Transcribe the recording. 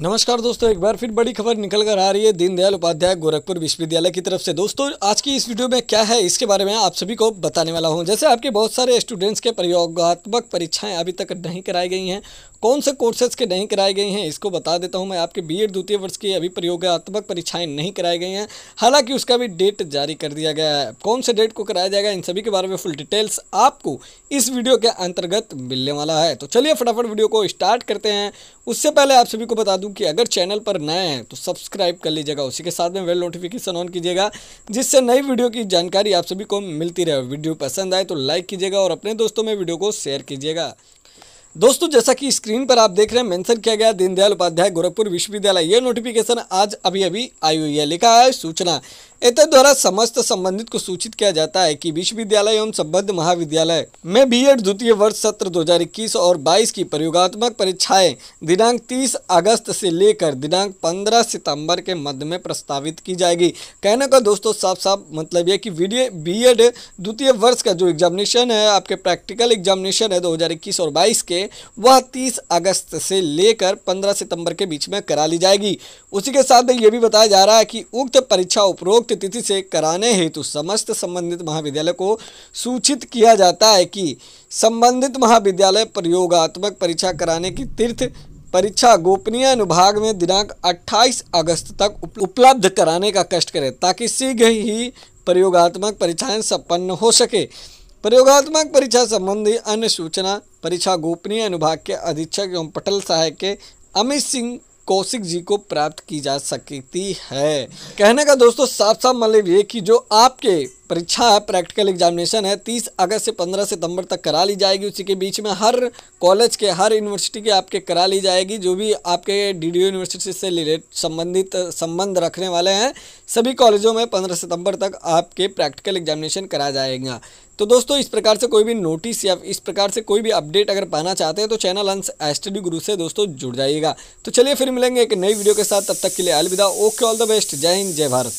नमस्कार दोस्तों एक बार फिर बड़ी खबर निकल कर आ रही है दीनदयाल उपाध्याय गोरखपुर विश्वविद्यालय की तरफ से दोस्तों आज की इस वीडियो में क्या है इसके बारे में आप सभी को बताने वाला हूं जैसे आपके बहुत सारे स्टूडेंट्स के प्रयोगात्मक परीक्षाएं अभी तक नहीं कराई गई हैं कौन से कोर्सेज के नहीं कराई गई हैं इसको बता देता हूँ मैं आपके बी द्वितीय वर्ष की अभी प्रयोगात्मक परीक्षाएँ नहीं कराई गई हैं हालाँकि उसका भी डेट जारी कर दिया गया है कौन से डेट को कराया जाएगा इन सभी के बारे में फुल डिटेल्स आपको इस वीडियो के अंतर्गत मिलने वाला है तो चलिए फटाफट वीडियो को स्टार्ट करते हैं उससे पहले आप सभी को बता दूँ दूं कि अगर चैनल पर नए हैं तो सब्सक्राइब कर लीजिएगा उसी के साथ में वेल नोटिफिकेशन ऑन कीजिएगा जिससे नई वीडियो की जानकारी आप सभी को मिलती रहे वीडियो पसंद आए तो लाइक कीजिएगा और अपने दोस्तों में वीडियो को शेयर कीजिएगा दोस्तों जैसा कि स्क्रीन पर आप देख रहे हैं मेंशन किया गया दीनदयाल उपाध्याय गोरखपुर विश्वविद्यालय ये नोटिफिकेशन आज अभी अभी आई हुई है लिखा है सूचना एतद् द्वारा समस्त संबंधित को सूचित किया जाता है कि विश्वविद्यालय एवं संबद्ध महाविद्यालय में बीएड द्वितीय वर्ष सत्र 2021 और 22 की प्रयोगात्मक परीक्षाएं दिनांक 30 अगस्त से लेकर दिनांक 15 सितंबर के मध्य में प्रस्तावित की जाएगी कहने का दोस्तों साफ साफ मतलब यह कि बी एड द्वितीय वर्ष का जो एग्जामिनेशन है आपके प्रैक्टिकल एग्जामिनेशन है दो और बाईस के वह तीस अगस्त से लेकर पंद्रह सितम्बर के बीच में करा ली जाएगी उसी के साथ ये भी बताया जा रहा है कि उक्त परीक्षा उपरोक्त मुख्य तिथि से कराने हेतु समस्त संबंधित महाविद्यालय को सूचित किया जाता है कि संबंधित महाविद्यालय प्रयोगात्मक परीक्षा कराने की तीर्थ परीक्षा गोपनीय अनुभाग में दिनांक 28 अगस्त तक उपलब्ध कराने का कष्ट करें ताकि शीघ्र ही प्रयोगात्मक परीक्षाएं संपन्न हो सके प्रयोगात्मक परीक्षा संबंधी अन्य सूचना परीक्षा गोपनीय अनुभाग के अधीक्षक एवं पटल सहायक के अमित सिंह कौशिक जी को प्राप्त की जा सकती है कहने का दोस्तों साफ साफ मतलब ये कि जो आपके परीक्षा है प्रैक्टिकल एग्जामिनेशन है तीस अगस्त से पंद्रह सितंबर तक करा ली जाएगी उसी के बीच में हर कॉलेज के हर यूनिवर्सिटी के आपके करा ली जाएगी जो भी आपके डी यूनिवर्सिटी से रिलेट संबंधित संबंध रखने वाले हैं सभी कॉलेजों में पंद्रह सितंबर तक आपके प्रैक्टिकल एग्जामिनेशन करा जाएगा तो दोस्तों इस प्रकार से कोई भी नोटिस या इस प्रकार से कोई भी अपडेट अगर पाना चाहते हैं तो चैनल अंश एस्टडी गुरु से दोस्तों जुड़ जाइएगा तो चलिए फिर मिलेंगे एक नई वीडियो के साथ तब तक के लिए अलविदा ओके ऑल द बेस्ट जय हिंद जय भारत